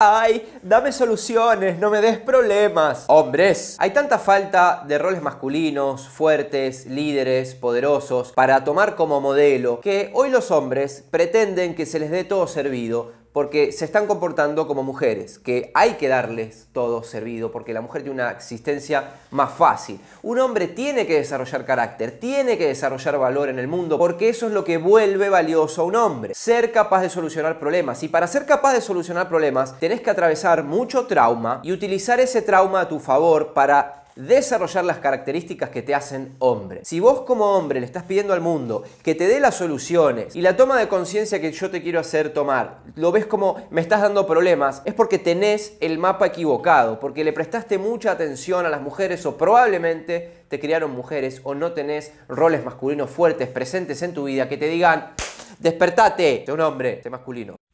Ay, dame soluciones, no me des problemas. Hombres, hay tanta falta de roles masculinos, fuertes, líderes, poderosos, para tomar como modelo, que hoy los hombres pretenden que se les dé todo servido, porque se están comportando como mujeres, que hay que darles todo servido, porque la mujer tiene una existencia más fácil. Un hombre tiene que desarrollar carácter, tiene que desarrollar valor en el mundo, porque eso es lo que vuelve valioso a un hombre, ser capaz de solucionar problemas. Y para ser capaz de solucionar problemas, tenés que atravesar mucho trauma y utilizar ese trauma a tu favor para desarrollar las características que te hacen hombre. Si vos como hombre le estás pidiendo al mundo que te dé las soluciones y la toma de conciencia que yo te quiero hacer tomar, lo ves como me estás dando problemas, es porque tenés el mapa equivocado, porque le prestaste mucha atención a las mujeres o probablemente te criaron mujeres o no tenés roles masculinos fuertes presentes en tu vida que te digan, despertate, de un hombre, de masculino.